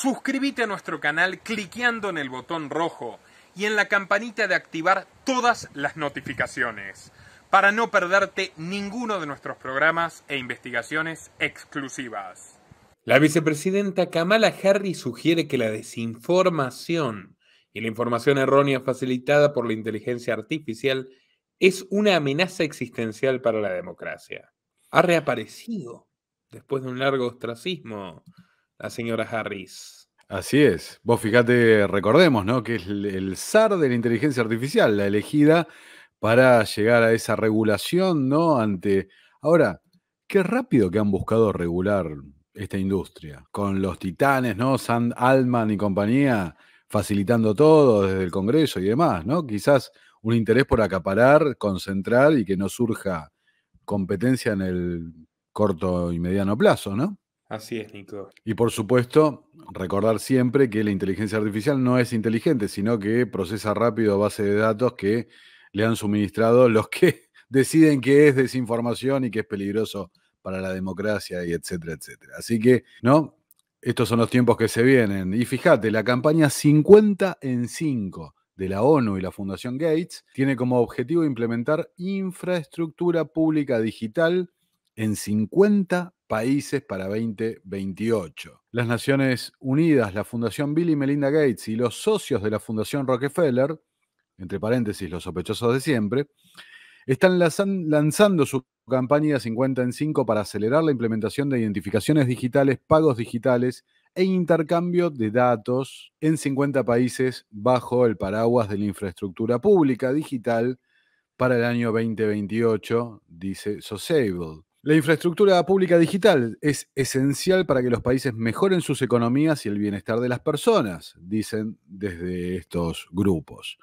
Suscríbete a nuestro canal cliqueando en el botón rojo y en la campanita de activar todas las notificaciones para no perderte ninguno de nuestros programas e investigaciones exclusivas. La vicepresidenta Kamala Harris sugiere que la desinformación y la información errónea facilitada por la inteligencia artificial es una amenaza existencial para la democracia. Ha reaparecido después de un largo ostracismo la señora Harris. Así es. Vos fíjate, recordemos, ¿no? Que es el, zar de la inteligencia artificial, la elegida para llegar a esa regulación, ¿no? Ante. Ahora, qué rápido que han buscado regular esta industria. Con los titanes, ¿no? Sand Altman y compañía facilitando todo desde el Congreso y demás, ¿no? Quizás un interés por acaparar, concentrar y que no surja competencia en el corto y mediano plazo, ¿no? Así es, Nico. Y por supuesto, recordar siempre que la inteligencia artificial no es inteligente, sino que procesa rápido base de datos que le han suministrado los que deciden que es desinformación y que es peligroso para la democracia y etcétera, etcétera. Así que, ¿no? Estos son los tiempos que se vienen. Y fíjate, la campaña 50 en 5 de la ONU y la Fundación Gates tiene como objetivo implementar infraestructura pública digital en 50 países para 2028. Las Naciones Unidas, la Fundación Bill y Melinda Gates y los socios de la Fundación Rockefeller, entre paréntesis los sospechosos de siempre, están lanzando su campaña 50 en 5 para acelerar la implementación de identificaciones digitales, pagos digitales e intercambio de datos en 50 países bajo el paraguas de la infraestructura pública digital para el año 2028, dice Sosable. La infraestructura pública digital es esencial para que los países mejoren sus economías y el bienestar de las personas, dicen desde estos grupos,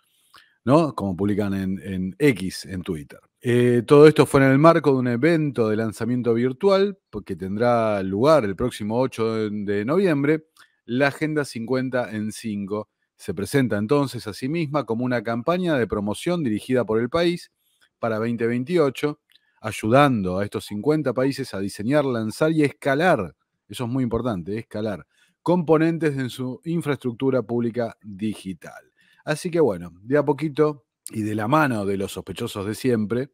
¿no? Como publican en, X, en Twitter. Eh, todo esto fue en el marco de un evento de lanzamiento virtual que tendrá lugar el próximo 8 de noviembre. La Agenda 50 en 5 se presenta entonces a sí misma como una campaña de promoción dirigida por el país para 2028 ayudando a estos 50 países a diseñar, lanzar y escalar, eso es muy importante, escalar, componentes en su infraestructura pública digital. Así que bueno, de a poquito y de la mano de los sospechosos de siempre,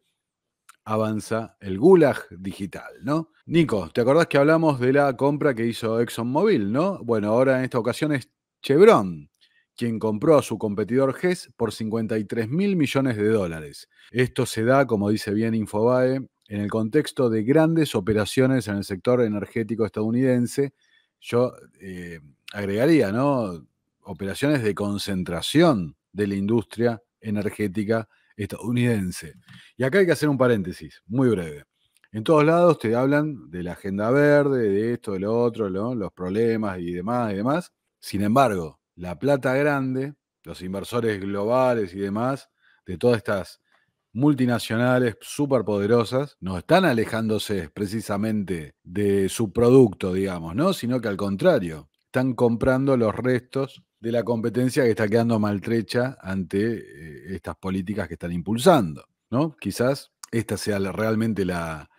avanza el gulag digital, ¿no? Nico, ¿te acordás que hablamos de la compra que hizo ExxonMobil, ¿no? Bueno, ahora en esta ocasión es Chevron, quien compró a su competidor GES por 53 mil millones de dólares. Esto se da, como dice bien Infobae, en el contexto de grandes operaciones en el sector energético estadounidense. Yo eh, agregaría, ¿no? Operaciones de concentración de la industria energética estadounidense. Y acá hay que hacer un paréntesis, muy breve. En todos lados te hablan de la agenda verde, de esto, de lo otro, los problemas y demás y demás. Sin embargo, la plata grande, los inversores globales y demás, de todas estas multinacionales superpoderosas, no están alejándose precisamente de su producto, digamos, ¿no? Sino que al contrario, están comprando los restos de la competencia que está quedando maltrecha ante eh, estas políticas que están impulsando, ¿no? Quizás esta sea realmente la,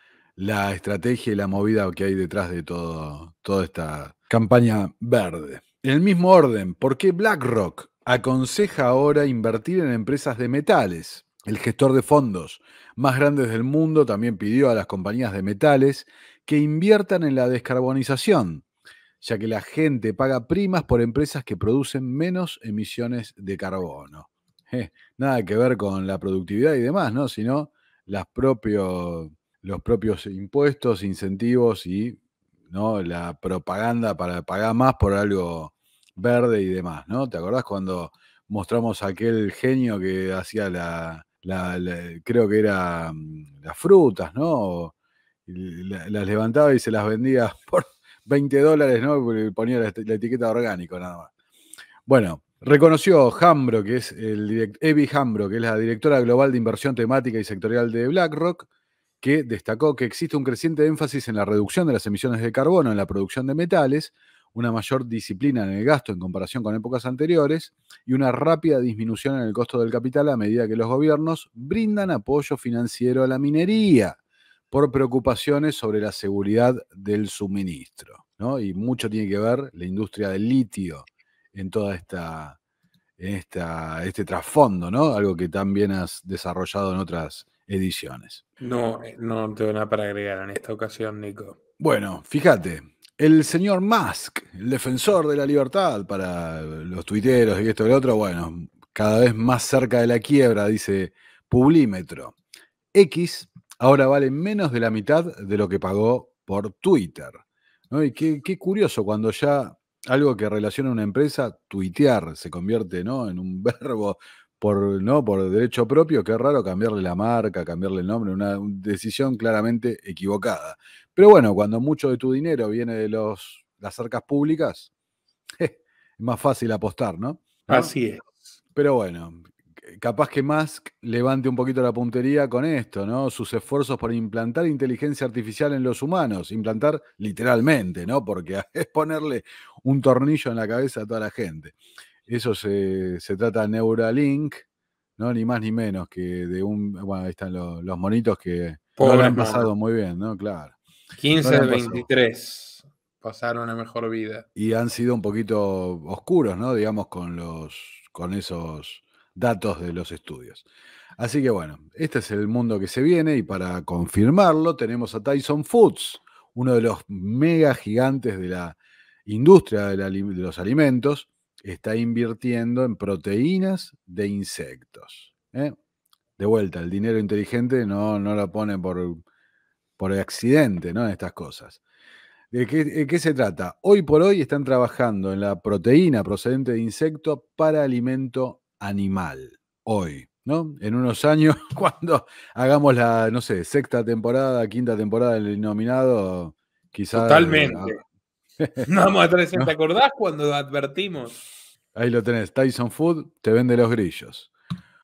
estrategia y la movida que hay detrás de todo, toda esta campaña verde. En el mismo orden, ¿por qué BlackRock aconseja ahora invertir en empresas de metales? El gestor de fondos más grande del mundo también pidió a las compañías de metales que inviertan en la descarbonización, ya que la gente paga primas por empresas que producen menos emisiones de carbono. Eh, nada que ver con la productividad y demás, ¿no? Sino las los propios impuestos, incentivos y ¿no? la propaganda para pagar más por algo verde y demás, ¿no? ¿Te acordás cuando mostramos aquel genio que hacía la, creo que era mm, las frutas, ¿no? las levantaba y se las vendía por 20 dólares, ¿no? Y ponía la, etiqueta orgánico nada más. Bueno, reconoció Hambro, que es el director, Evi Hambro, que es la directora global de inversión temática y sectorial de BlackRock, que destacó que existe un creciente énfasis en la reducción de las emisiones de carbono en la producción de metales, una mayor disciplina en el gasto en comparación con épocas anteriores y una rápida disminución en el costo del capital a medida que los gobiernos brindan apoyo financiero a la minería por preocupaciones sobre la seguridad del suministro. ¿no? Y mucho tiene que ver la industria del litio en toda esta, este trasfondo, ¿no? Algo que también has desarrollado en otras ediciones. No, eh, no tengo nada para agregar en esta ocasión, Nico. Bueno, fíjate, el señor Musk, el defensor de la libertad para los tuiteros y esto y lo otro, bueno, cada vez más cerca de la quiebra, dice Publímetro. X ahora vale menos de la mitad de lo que pagó por Twitter. Y qué, curioso cuando ya algo que relaciona a una empresa, tuitear, se convierte en un verbo, por, ¿no? por derecho propio, qué raro cambiarle la marca, cambiarle el nombre, una decisión claramente equivocada. Pero bueno, cuando mucho de tu dinero viene de los, las arcas públicas, es más fácil apostar, ¿no? ¿no? Así es. Pero bueno, capaz que Musk levante un poquito la puntería con esto, ¿no? Sus esfuerzos por implantar inteligencia artificial en los humanos, implantar literalmente, ¿no? Porque es ponerle un tornillo en la cabeza a toda la gente. Eso se, trata de Neuralink, ¿no? Ni más ni menos que de un. Bueno, ahí están los, monitos que lo han pasado muy bien, ¿no? Claro. 15 23 pasaron una mejor vida. Y han sido un poquito oscuros, ¿no? Digamos, con los. con esos datos de los estudios. Así que bueno, este es el mundo que se viene y para confirmarlo tenemos a Tyson Foods, uno de los mega gigantes de la industria de los alimentos, está invirtiendo en proteínas de insectos. ¿eh? De vuelta, el dinero inteligente no, no lo pone por, por accidente ¿no? en estas cosas. ¿De qué, se trata? Hoy por hoy están trabajando en la proteína procedente de insectos para alimento animal. Hoy, ¿no? En unos años, cuando hagamos la, no sé, sexta temporada, quinta temporada del denominado, quizás. Totalmente. Ah, no vamos a ¿te acordás cuando advertimos? Ahí lo tenés, Tyson Food te vende los grillos.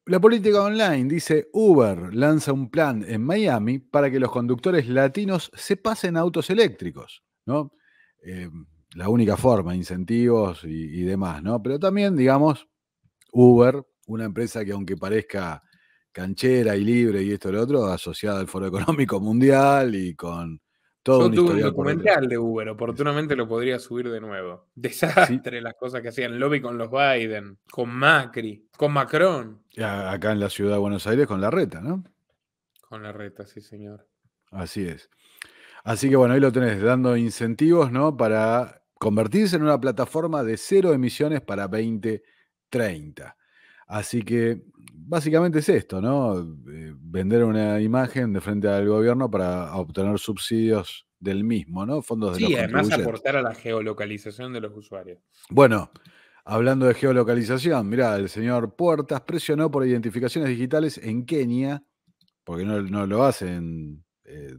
La política online dice Uber lanza un plan en Miami para que los conductores latinos se pasen a autos eléctricos, ¿no? Em, la única forma, incentivos y, y, demás, ¿no? Pero también, digamos, Uber, una empresa que aunque parezca canchera y libre y esto y lo otro, asociada al Foro Económico Mundial y con todo Yo un documental de Uber, oportunamente lo podría subir de nuevo. Desastre las cosas que hacían. Lobby con los Biden, con Macri, con Macron. Acá en la ciudad de Buenos Aires con la reta, ¿no? Con la reta, sí, señor. Así es. Así que bueno, ahí lo tenés, dando incentivos, ¿no? Para convertirse en una plataforma de cero emisiones para 2030. Así que básicamente es esto, ¿no? Eh, vender una imagen de frente al gobierno para obtener subsidios del mismo, ¿no? Fondos de sí, además aportar a la geolocalización de los usuarios. Bueno, hablando de geolocalización, mira, el señor Puertas presionó por identificaciones digitales en Kenia, porque no, lo hacen eh,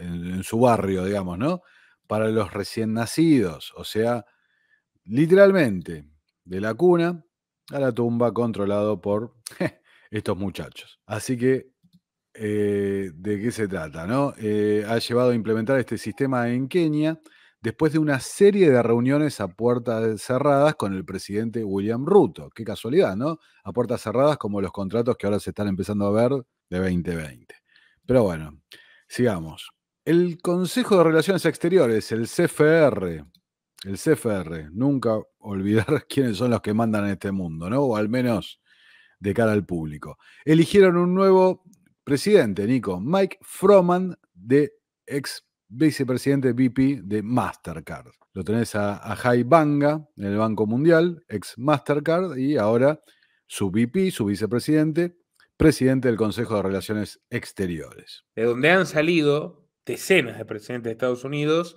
en su barrio, digamos, ¿no? Para los recién nacidos, o sea, literalmente, de la cuna a la tumba controlado por estos muchachos. Así que, eh, ¿de qué se trata? No? Eh, ha llevado a implementar este sistema en Kenia después de una serie de reuniones a puertas cerradas con el presidente William Ruto. Qué casualidad, ¿no? A puertas cerradas como los contratos que ahora se están empezando a ver de 2020. Pero bueno, sigamos. El Consejo de Relaciones Exteriores, el CFR, el CFR, nunca olvidar quiénes son los que mandan en este mundo, ¿no? O al menos de cara al público. Eligieron un nuevo presidente, Nico, Mike Froman, de ex vicepresidente VP de Mastercard. Lo tenés a, a Jai Banga en el Banco Mundial, ex Mastercard, y ahora su VP, su vicepresidente, presidente del Consejo de Relaciones Exteriores. De donde han salido decenas de presidentes de Estados Unidos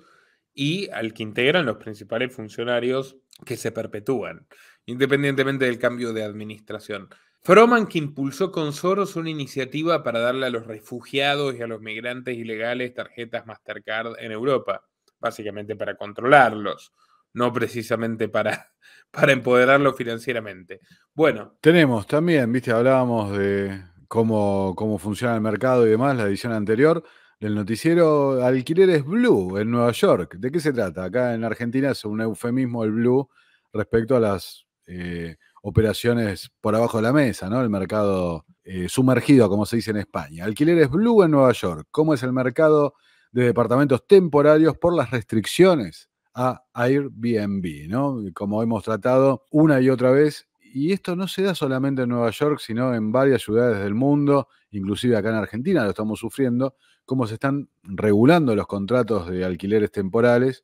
y al que integran los principales funcionarios que se perpetúan, independientemente del cambio de administración. Froman, que impulsó con Soros una iniciativa para darle a los refugiados y a los migrantes ilegales tarjetas Mastercard en Europa, básicamente para controlarlos, no precisamente para, para empoderarlos financieramente. Bueno. Tenemos también, viste, hablábamos de cómo, cómo funciona el mercado y demás, la edición anterior. El noticiero Alquileres blue en Nueva York. ¿De qué se trata? Acá en Argentina es un eufemismo el blue respecto a las eh, operaciones por abajo de la mesa, ¿no? El mercado eh, sumergido, como se dice en España. Alquileres blue en Nueva York. ¿Cómo es el mercado de departamentos temporarios por las restricciones a Airbnb, ¿no? Como hemos tratado una y otra vez y esto no se da solamente en Nueva York, sino en varias ciudades del mundo, inclusive acá en Argentina lo estamos sufriendo, cómo se están regulando los contratos de alquileres temporales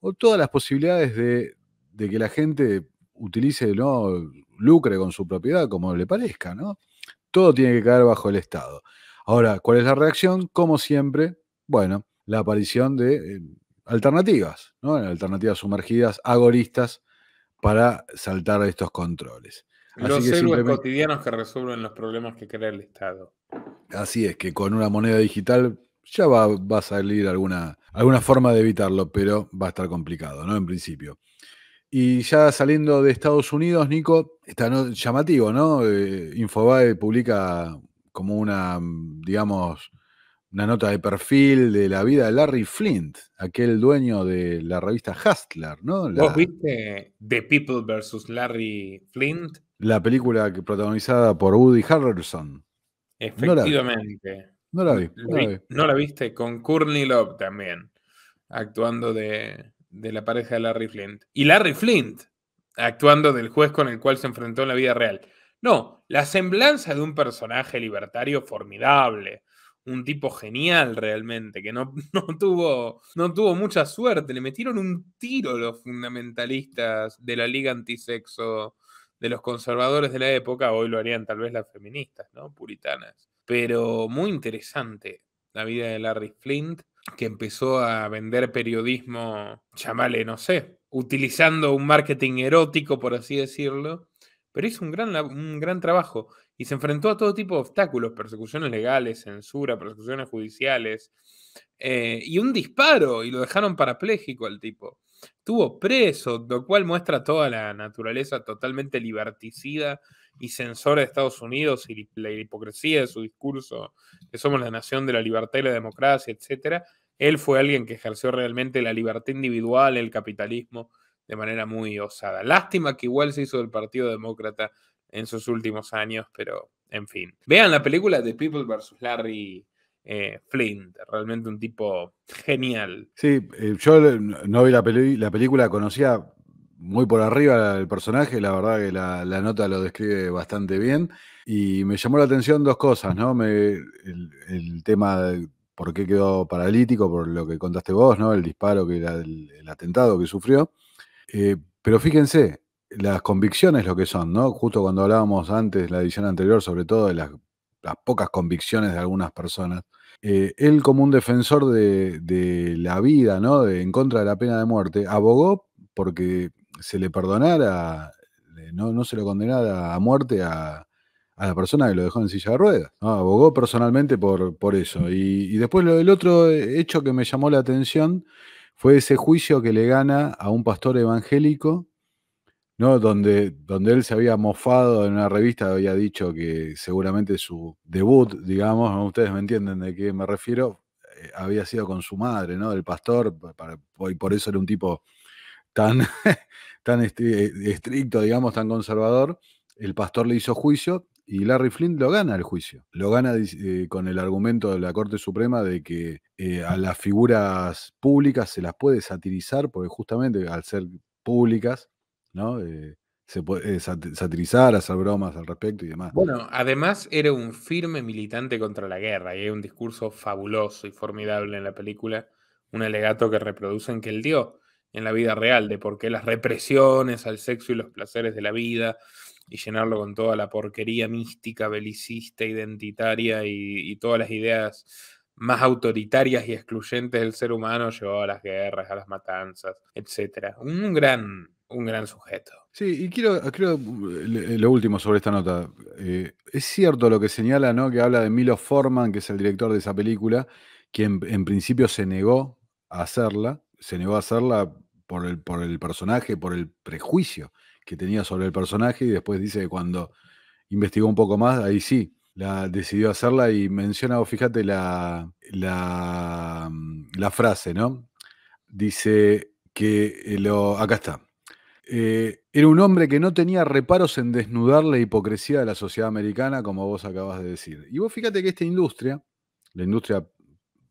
o todas las posibilidades de, que la gente utilice, ¿no? lucre con su propiedad como le parezca, ¿no? Todo tiene que caer bajo el Estado. Ahora, ¿cuál es la reacción? Como siempre, bueno, la aparición de eh, alternativas, ¿no? Alternativas sumergidas, agoristas, para saltar estos controles. los que cotidianos que resuelven los problemas que crea el Estado. Así es, que con una moneda digital ya va, a salir alguna, alguna forma de evitarlo, pero va a estar complicado, ¿no? En principio. Y ya saliendo de Estados Unidos, Nico, está llamativo, ¿no? Eh, Infobae publica como una, digamos, una nota de perfil de la vida de Larry Flint, aquel dueño de la revista Hustler, ¿no? ¿Vos viste The People versus Larry Flint? La película que, protagonizada por Woody Harrelson. Efectivamente. No la vi. No la, viste con Courtney Love también, actuando de, de la pareja de Larry Flint. Y Larry Flint, actuando del juez con el cual se enfrentó en la vida real. No, la semblanza de un personaje libertario formidable un tipo genial realmente, que no, tuvo, no tuvo mucha suerte. Le metieron un tiro los fundamentalistas de la liga antisexo, de los conservadores de la época, hoy lo harían tal vez las feministas, ¿no? Puritanas. Pero muy interesante la vida de Larry Flint, que empezó a vender periodismo, chamale, no sé, utilizando un marketing erótico, por así decirlo, pero hizo un gran, un gran trabajo y se enfrentó a todo tipo de obstáculos, persecuciones legales, censura, persecuciones judiciales, eh, y un disparo, y lo dejaron parapléjico al tipo. Estuvo preso, lo cual muestra toda la naturaleza totalmente liberticida y censora de Estados Unidos y la hipocresía de su discurso, que somos la nación de la libertad y la democracia, etc. Él fue alguien que ejerció realmente la libertad individual, el capitalismo, de manera muy osada. Lástima que igual se hizo del Partido Demócrata en sus últimos años, pero en fin. Vean la película de People vs. Larry eh, Flint, realmente un tipo genial. Sí, eh, yo no vi la, película, conocía muy por arriba el personaje, la verdad que la, nota lo describe bastante bien. Y me llamó la atención dos cosas, ¿no? el, tema de por qué quedó paralítico, por lo que contaste vos, ¿no? El disparo, que era el, atentado que sufrió. Eh, pero fíjense, las convicciones lo que son, ¿no? Justo cuando hablábamos antes, la edición anterior, sobre todo de las, pocas convicciones de algunas personas. Eh, él como un defensor de, la vida, ¿no? en contra de la pena de muerte, abogó porque se le perdonara, eh, no, no se lo condenara a muerte a, la persona que lo dejó en silla de ruedas. Abogó personalmente por, por eso. Y, después lo, el otro hecho que me llamó la atención fue ese juicio que le gana a un pastor evangélico ¿no? Donde, donde él se había mofado en una revista, había dicho que seguramente su debut, digamos, ustedes me entienden de qué me refiero, eh, había sido con su madre, ¿no? Del pastor, y por eso era un tipo tan, tan este, e, estricto, digamos, tan conservador. El pastor le hizo juicio y Larry Flint lo gana el juicio. Lo gana eh, con el argumento de la Corte Suprema de que eh, a las figuras públicas se las puede satirizar porque justamente al ser públicas ¿no? Eh, se puede, eh, satirizar, hacer bromas al respecto y demás. Bueno, además era un firme militante contra la guerra y hay un discurso fabuloso y formidable en la película, un alegato que reproducen que él dio en la vida real de por qué las represiones al sexo y los placeres de la vida y llenarlo con toda la porquería mística, belicista, identitaria y, y todas las ideas más autoritarias y excluyentes del ser humano llevó a las guerras, a las matanzas, etc. Un gran un gran sujeto. Sí, y quiero, eh, lo último sobre esta nota. Eh, es cierto lo que señala, ¿no? Que habla de Milo Forman, que es el director de esa película, quien en principio se negó a hacerla, se negó a hacerla por el, por el personaje, por el prejuicio que tenía sobre el personaje, y después dice que cuando investigó un poco más, ahí sí, la, decidió hacerla y menciona, fíjate, la, la, la frase, ¿no? Dice que eh, lo. Acá está. Eh, era un hombre que no tenía reparos en desnudar la hipocresía de la sociedad americana, como vos acabas de decir. Y vos fíjate que esta industria, la industria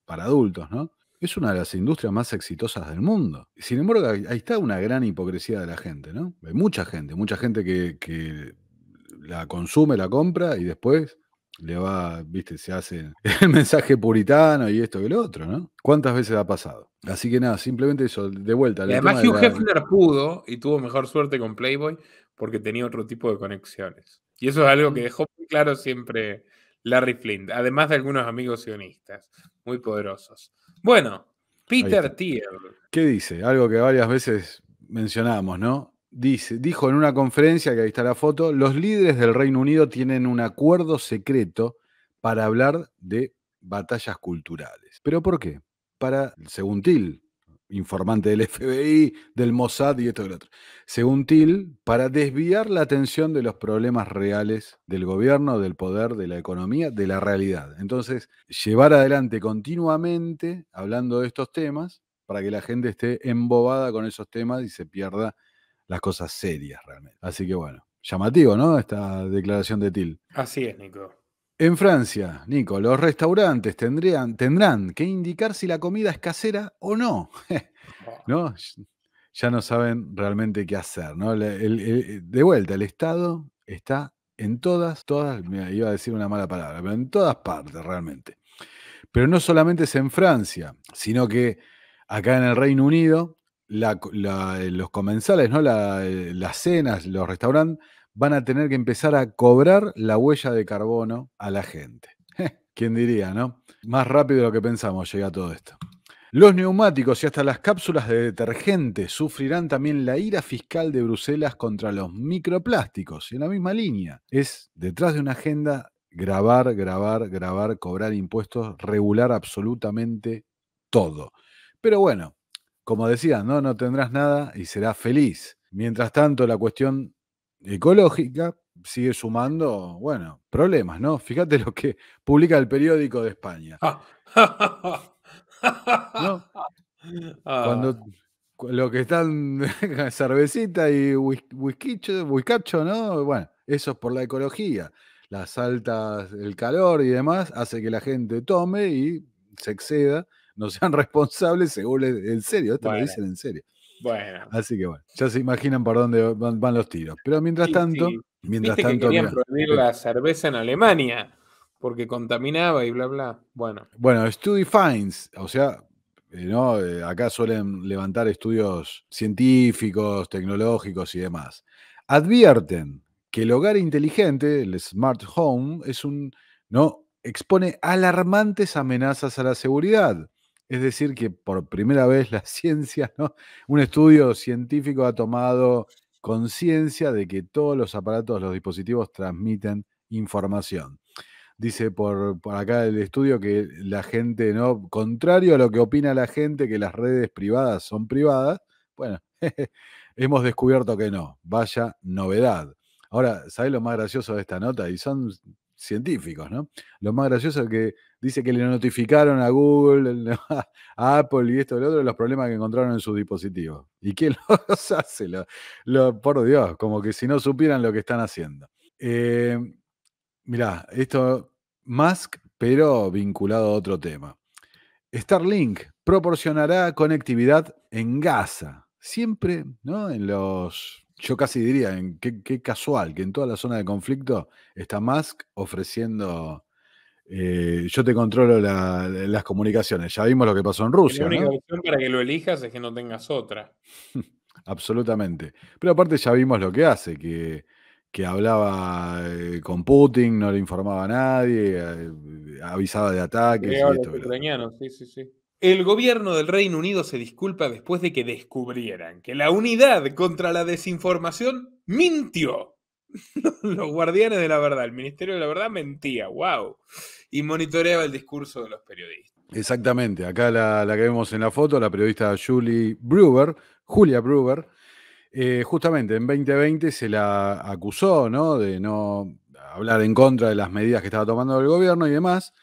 para adultos, ¿no? Es una de las industrias más exitosas del mundo. Sin embargo, ahí está una gran hipocresía de la gente, ¿no? Hay mucha gente, mucha gente que, que la consume, la compra y después le va, viste, se hace el mensaje puritano y esto y lo otro, ¿no? ¿Cuántas veces ha pasado? Así que nada, simplemente eso, de vuelta. además Hugh Hefner pudo y tuvo mejor suerte con Playboy porque tenía otro tipo de conexiones. Y eso es algo que mm. dejó muy claro siempre Larry Flint, además de algunos amigos sionistas, muy poderosos. Bueno, Peter Thiel. ¿Qué dice? Algo que varias veces mencionamos, ¿no? Dice, dijo en una conferencia, que ahí está la foto, los líderes del Reino Unido tienen un acuerdo secreto para hablar de batallas culturales. ¿Pero por qué? Para, según Till, informante del FBI, del Mossad y esto y lo otro, según Till, para desviar la atención de los problemas reales del gobierno, del poder, de la economía, de la realidad. Entonces, llevar adelante continuamente hablando de estos temas para que la gente esté embobada con esos temas y se pierda las cosas serias realmente. Así que bueno, llamativo, ¿no? Esta declaración de til Así es, Nico. En Francia, Nico, los restaurantes tendrían, tendrán que indicar si la comida es casera o no. Ah. ¿No? Ya no saben realmente qué hacer, ¿no? de vuelta, el Estado está en todas, todas, me iba a decir una mala palabra, pero en todas partes realmente. Pero no solamente es en Francia, sino que acá en el Reino Unido eh, los comensales, ¿no? Eh, las cenas, los restaurantes van a tener que empezar a cobrar la huella de carbono a la gente. ¿Quién diría, no? Más rápido de lo que pensamos llega todo esto. Los neumáticos y hasta las cápsulas de detergente sufrirán también la ira fiscal de Bruselas contra los microplásticos. Y en la misma línea, es detrás de una agenda grabar, grabar, grabar, cobrar impuestos, regular absolutamente todo. Pero bueno, como decía, no, no tendrás nada y serás feliz. Mientras tanto, la cuestión ecológica sigue sumando, bueno, problemas, ¿no? Fíjate lo que publica el periódico de España. Ah. Ah. Cuando lo que están cervecita y whiskacho, ¿no? Bueno, eso es por la ecología. Las altas, el calor y demás hace que la gente tome y se exceda no sean responsables, según en serio, esto lo dicen en serio. Bueno. Así que bueno, ya se imaginan por dónde van, los tiros. Pero mientras tanto, mientras Que querían prohibir la cerveza en Alemania porque contaminaba y bla, bla. Bueno. Bueno, Study Finds, o sea, eh, ¿no? Eh, acá suelen levantar estudios científicos, tecnológicos y demás. Advierten que el hogar inteligente, el smart home, es un, ¿no? expone alarmantes amenazas a la seguridad. Es decir, que por primera vez la ciencia, ¿no? un estudio científico ha tomado conciencia de que todos los aparatos, los dispositivos transmiten información. Dice por, por, acá el estudio que la gente, ¿no? Contrario a lo que opina la gente, que las redes privadas son privadas, bueno, hemos descubierto que no. Vaya novedad. Ahora, ¿sabes lo más gracioso de esta nota? Y son científicos, ¿no? Lo más gracioso es que dice que le notificaron a Google, a Apple y esto y lo otro, los problemas que encontraron en sus dispositivos. ¿Y quién los hace? Lo, por Dios, como que si no supieran lo que están haciendo. Eh, mirá, esto, Musk, pero vinculado a otro tema. Starlink proporcionará conectividad en Gaza. Siempre, ¿no? En los, yo casi diría, qué, qué casual que en toda la zona de conflicto está Musk ofreciendo eh, yo te controlo las comunicaciones. Ya vimos lo que pasó en Rusia. La única opción para que lo elijas es que no tengas otra. Absolutamente. Pero aparte ya vimos lo que hace, que, hablaba eh, con Putin, no le informaba a nadie, eh, avisaba de ataques. El gobierno del Reino Unido se disculpa después de que descubrieran que la unidad contra la desinformación mintió los guardianes de la verdad, el Ministerio de la Verdad mentía, wow. Y monitoreaba el discurso de los periodistas. Exactamente, acá la, que vemos en la foto, la periodista Julie Brewer, Julia Bruber, eh, justamente en 2020 se la acusó de no hablar en contra de las medidas que estaba tomando el gobierno y demás.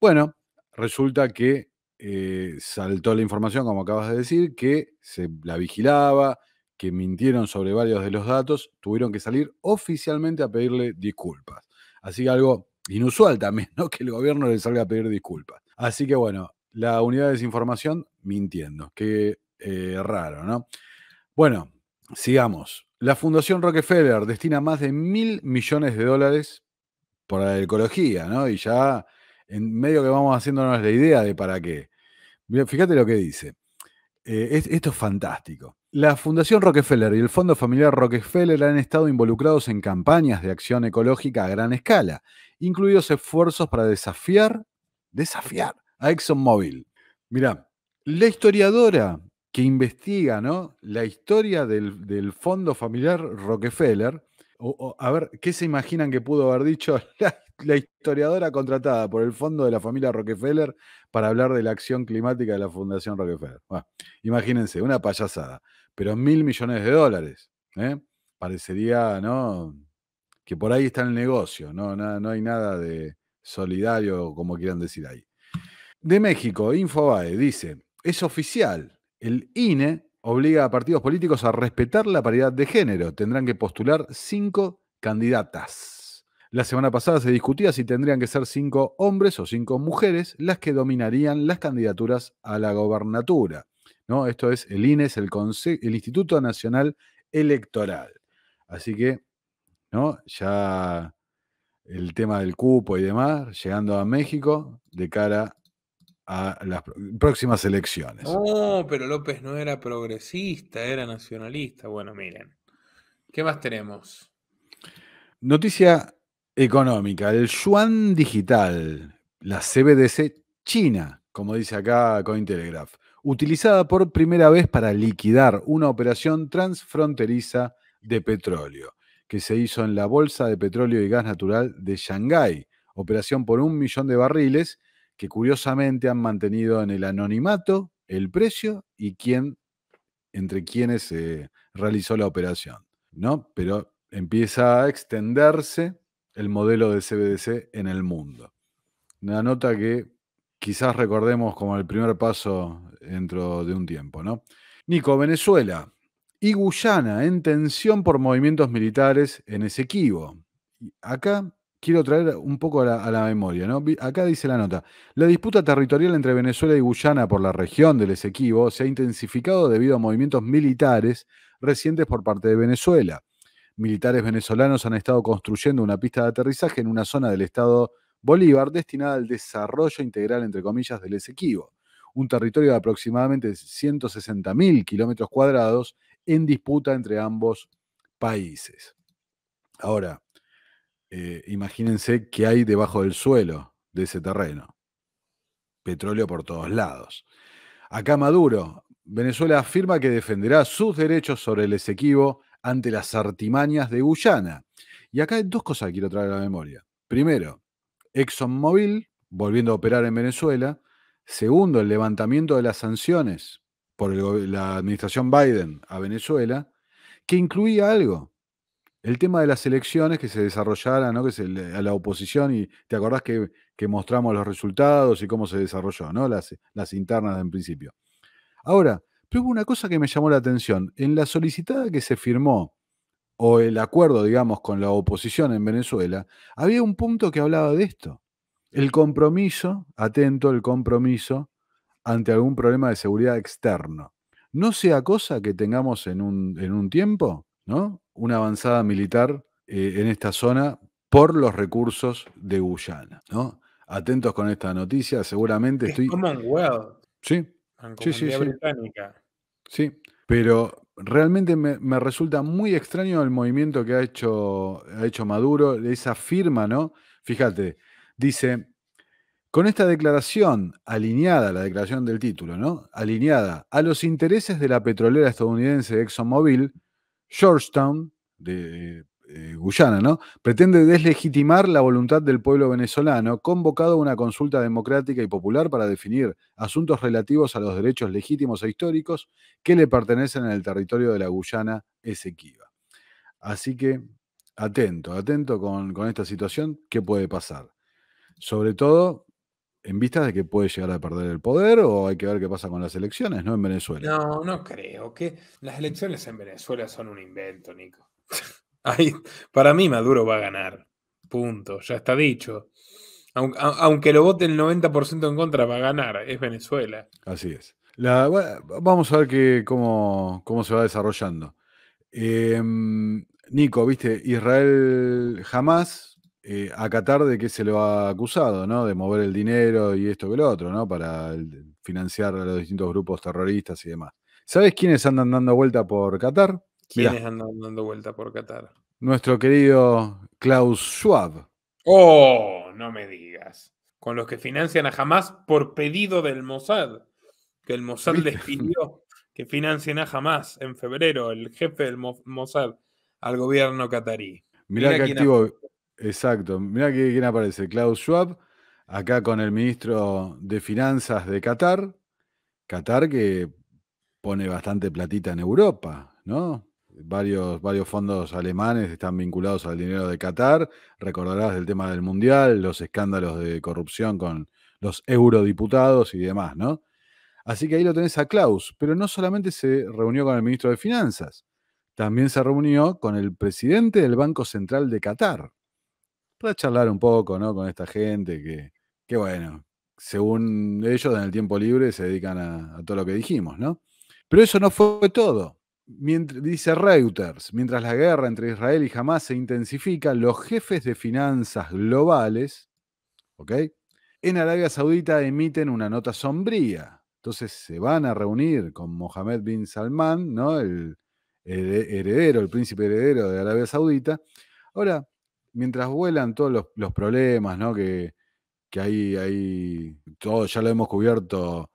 Bueno, resulta que eh, saltó la información, como acabas de decir, que se la vigilaba, que mintieron sobre varios de los datos, tuvieron que salir oficialmente a pedirle disculpas. Así que algo inusual también, ¿no? Que el gobierno le salga a pedir disculpas. Así que bueno, la unidad de desinformación mintiendo. Qué eh, raro, ¿no? Bueno, sigamos. La Fundación Rockefeller destina más de mil millones de dólares por la ecología, ¿no? Y ya en medio que vamos haciéndonos la idea de para qué. Fíjate lo que dice. Eh, esto es fantástico. La Fundación Rockefeller y el Fondo Familiar Rockefeller han estado involucrados en campañas de acción ecológica a gran escala, incluidos esfuerzos para desafiar, desafiar a ExxonMobil. Mirá, la historiadora que investiga ¿no? la historia del, Fondo Familiar Rockefeller, o, a ver, ¿qué se imaginan que pudo haber dicho la, historiadora contratada por el Fondo de la Familia Rockefeller para hablar de la acción climática de la Fundación Rockefeller? imagínense, una payasada pero mil millones de dólares. ¿eh? Parecería, Que por ahí está el negocio, ¿no? No, no hay nada de solidario, como quieran decir ahí. De México, Infobae dice, es oficial, el INE obliga a partidos políticos a respetar la paridad de género. Tendrán que postular cinco candidatas. La semana pasada se discutía si tendrían que ser cinco hombres o cinco mujeres las que dominarían las candidaturas a la gobernatura. ¿no? Esto es el INE, el, el Instituto Nacional Electoral. Así que, ¿no? Ya el tema del cupo y demás, llegando a México de cara a las próximas elecciones. No, pero López no era progresista, era nacionalista. Bueno, miren. ¿Qué más tenemos? Noticia económica, el yuan digital, la CBDC China, como dice acá Cointelegraph utilizada por primera vez para liquidar una operación transfronteriza de petróleo que se hizo en la Bolsa de Petróleo y Gas Natural de Shanghái, operación por un millón de barriles que curiosamente han mantenido en el anonimato el precio y quién, entre quienes se realizó la operación. ¿no? Pero empieza a extenderse el modelo de CBDC en el mundo. Una nota que quizás recordemos como el primer paso dentro de un tiempo, ¿no? Nico, Venezuela y Guyana en tensión por movimientos militares en Esequibo. Acá quiero traer un poco a la, memoria, ¿no? Acá dice la nota. La disputa territorial entre Venezuela y Guyana por la región del Esequibo se ha intensificado debido a movimientos militares recientes por parte de Venezuela. Militares venezolanos han estado construyendo una pista de aterrizaje en una zona del estado Bolívar destinada al desarrollo integral, entre comillas, del Esequibo, un territorio de aproximadamente 160.000 kilómetros cuadrados en disputa entre ambos países. Ahora, eh, imagínense qué hay debajo del suelo de ese terreno. Petróleo por todos lados. Acá Maduro, Venezuela afirma que defenderá sus derechos sobre el Esequibo ante las artimañas de Guyana. Y acá hay dos cosas que quiero traer a la memoria. Primero, ExxonMobil volviendo a operar en Venezuela. Segundo, el levantamiento de las sanciones por la administración Biden a Venezuela, que incluía algo. El tema de las elecciones que se desarrollaran, que a la oposición, y te acordás que, mostramos los resultados y cómo se desarrolló, ¿no? Las, las internas en principio. Ahora, pero hubo una cosa que me llamó la atención. En la solicitada que se firmó o el acuerdo, digamos, con la oposición en Venezuela, había un punto que hablaba de esto. El compromiso, atento, el compromiso ante algún problema de seguridad externo. No sea cosa que tengamos en un, tiempo, ¿no? Una avanzada militar eh, en esta zona por los recursos de Guyana, ¿no? Atentos con esta noticia, seguramente estoy... Sí. Sí, sí, Británica. Sí, pero realmente me, resulta muy extraño el movimiento que ha hecho, ha hecho Maduro, esa firma, ¿no? Fíjate, dice, con esta declaración alineada, la declaración del título, ¿no? Alineada a los intereses de la petrolera estadounidense ExxonMobil, Georgetown, de, eh, Guyana, ¿no? Pretende deslegitimar la voluntad del pueblo venezolano, convocado a una consulta democrática y popular para definir asuntos relativos a los derechos legítimos e históricos que le pertenecen en el territorio de la Guyana Esequiba. Así que atento, atento con, esta situación, ¿qué puede pasar? Sobre todo en vista de que puede llegar a perder el poder o hay que ver qué pasa con las elecciones, ¿no? En Venezuela. No, no creo. que Las elecciones en Venezuela son un invento, Nico para mí Maduro va a ganar. Punto, ya está dicho. Aunque, lo vote el 90% en contra, va a ganar. Es Venezuela. Así es. vamos a ver cómo, se va desarrollando. Em, Nico, viste, Israel jamás eh, a Qatar de que se lo ha acusado, ¿no? De mover el dinero y esto que lo otro, ¿no? Para financiar a los distintos grupos terroristas y demás. ¿Sabes quiénes andan dando vuelta por Qatar? ¿Quiénes andan dando vuelta por Qatar? Nuestro querido Klaus Schwab. Oh, no me digas. Con los que financian a Hamas por pedido del Mossad. Que el Mossad les pidió que financien a Hamas en febrero, el jefe del Mossad, al gobierno qatarí. Mirá, que activo. Exacto. Mirá que, quién aparece. Klaus Schwab, acá con el ministro de Finanzas de Qatar. Qatar que pone bastante platita en Europa, ¿no? varios, varios fondos alemanes están vinculados al dinero de Qatar. Recordarás el tema del Mundial, los escándalos de corrupción con los eurodiputados y demás, ¿no? Así que ahí lo tenés a Klaus, pero no solamente se reunió con el ministro de Finanzas, también se reunió con el presidente del Banco Central de Qatar para charlar un poco, ¿no? Con esta gente que, bueno, según ellos en el tiempo libre se dedican a, a todo lo que dijimos, ¿no? Pero eso no fue todo. Mientras, dice Reuters, mientras la guerra entre Israel y Hamas se intensifica, los jefes de finanzas globales, ¿ok? En Arabia Saudita emiten una nota sombría. Entonces se van a reunir con Mohammed bin Salman, ¿no? El, heredero, el príncipe heredero de Arabia Saudita. Ahora, mientras vuelan todos los, problemas, ¿no? Que, que hay, hay, todo ya lo hemos cubierto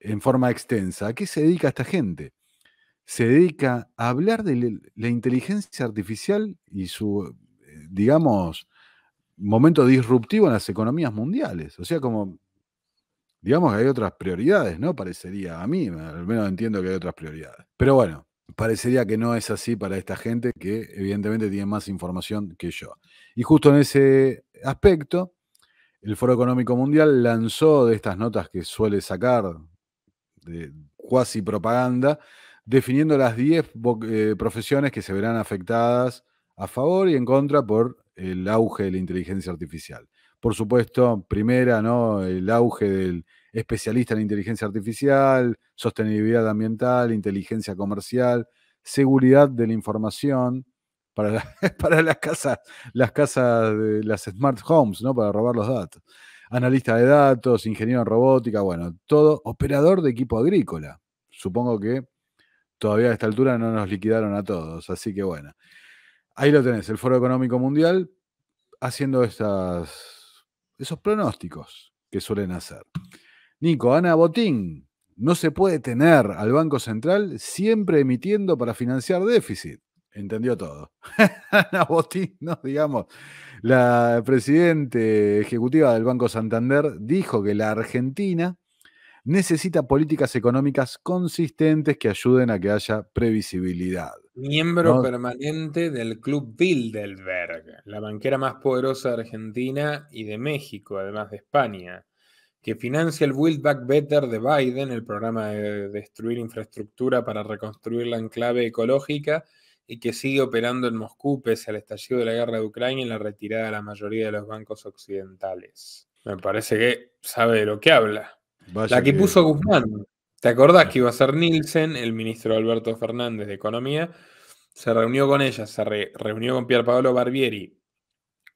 en forma extensa. ¿A qué se dedica esta gente? se dedica a hablar de la inteligencia artificial y su, eh, digamos, momento disruptivo en las economías mundiales. O sea, como, digamos que hay otras prioridades, ¿no? Parecería, a mí al menos entiendo que hay otras prioridades. Pero bueno, parecería que no es así para esta gente que evidentemente tiene más información que yo. Y justo en ese aspecto, el Foro Económico Mundial lanzó de estas notas que suele sacar de cuasi propaganda, definiendo las 10 eh, profesiones que se verán afectadas a favor y en contra por el auge de la inteligencia artificial. Por supuesto, primera, ¿no? El auge del especialista en inteligencia artificial, sostenibilidad ambiental, inteligencia comercial, seguridad de la información para, para las casas, las casas de las smart homes, ¿no? Para robar los datos. Analista de datos, ingeniero en robótica, bueno, todo operador de equipo agrícola. Supongo que todavía a esta altura no nos liquidaron a todos. Así que bueno, ahí lo tenés, el Foro Económico Mundial haciendo esos pronósticos que suelen hacer. Nico, Ana Botín, no se puede tener al Banco Central siempre emitiendo para financiar déficit. Entendió todo. Ana Botín, no, digamos, la presidente ejecutiva del Banco Santander dijo que la Argentina necesita políticas económicas consistentes que ayuden a que haya previsibilidad. Miembro permanente del Club Bilderberg, la banquera más poderosa de Argentina y de México, además de España, que financia el Build Back Better de Biden, el programa de destruir infraestructura para reconstruir la enclave ecológica y que sigue operando en Moscú pese al estallido de la guerra de Ucrania y la retirada de la mayoría de los bancos occidentales. Me parece que sabe de lo que habla la que, puso Guzmán. ¿Te acordás ah. que iba a ser Nielsen, el ministro Alberto Fernández de Economía? Se reunió con ella, se reunió con Pierpaolo Barbieri,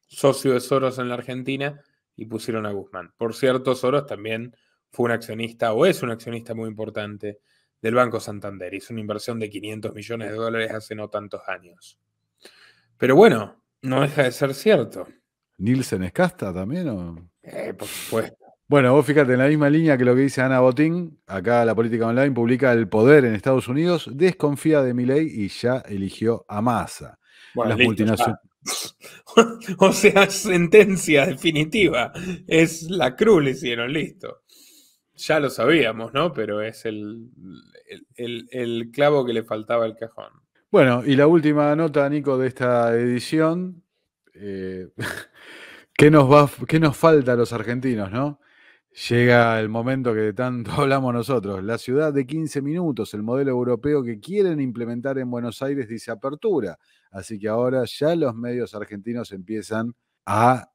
socio de Soros en la Argentina, y pusieron a Guzmán. Por cierto, Soros también fue un accionista o es un accionista muy importante del Banco Santander. Hizo una inversión de 500 millones de dólares hace no tantos años. Pero bueno, no deja de ser cierto. ¿Nielsen es casta también eh, por supuesto. Bueno, vos fíjate, en la misma línea que lo que dice Ana Botín, acá la política online publica El Poder en Estados Unidos, desconfía de ley y ya eligió a Massa. Bueno, Las multinacionales. o sea, sentencia definitiva. Es la cruz le hicieron, listo. Ya lo sabíamos, ¿no? Pero es el, el, clavo que le faltaba al cajón. Bueno, y la última nota, Nico, de esta edición. Eh, ¿qué, nos va, ¿Qué nos falta a los argentinos, no? Llega el momento que tanto hablamos nosotros. La ciudad de 15 minutos, el modelo europeo que quieren implementar en Buenos Aires, dice apertura. Así que ahora ya los medios argentinos empiezan a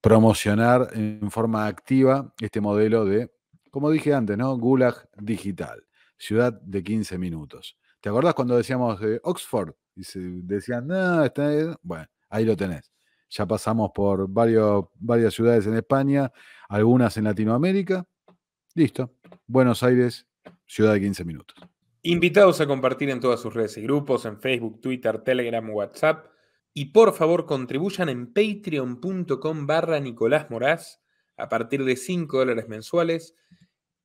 promocionar en forma activa este modelo de, como dije antes, ¿no? Gulag digital, ciudad de 15 minutos. ¿Te acordás cuando decíamos de Oxford? Y se decían, no, está... Bueno, ahí lo tenés. Ya pasamos por varios, varias ciudades en España, algunas en Latinoamérica. Listo. Buenos Aires, ciudad de 15 minutos. Invitados a compartir en todas sus redes y grupos, en Facebook, Twitter, Telegram, WhatsApp. Y por favor contribuyan en patreon.com barra Nicolás Moraz. A partir de 5 dólares mensuales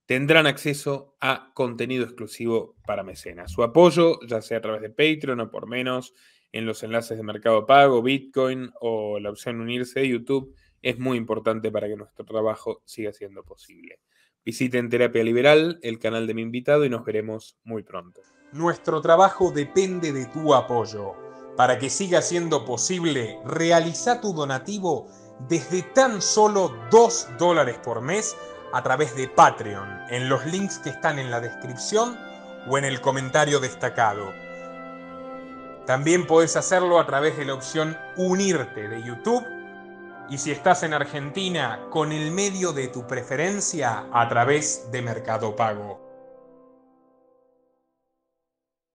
tendrán acceso a contenido exclusivo para mecenas. Su apoyo, ya sea a través de Patreon o por menos, en los enlaces de mercado pago, Bitcoin o la opción unirse de YouTube es muy importante para que nuestro trabajo siga siendo posible. Visiten Terapia Liberal, el canal de mi invitado, y nos veremos muy pronto. Nuestro trabajo depende de tu apoyo. Para que siga siendo posible, realiza tu donativo desde tan solo 2 dólares por mes a través de Patreon, en los links que están en la descripción o en el comentario destacado. También puedes hacerlo a través de la opción Unirte de YouTube. Y si estás en Argentina, con el medio de tu preferencia a través de Mercado Pago.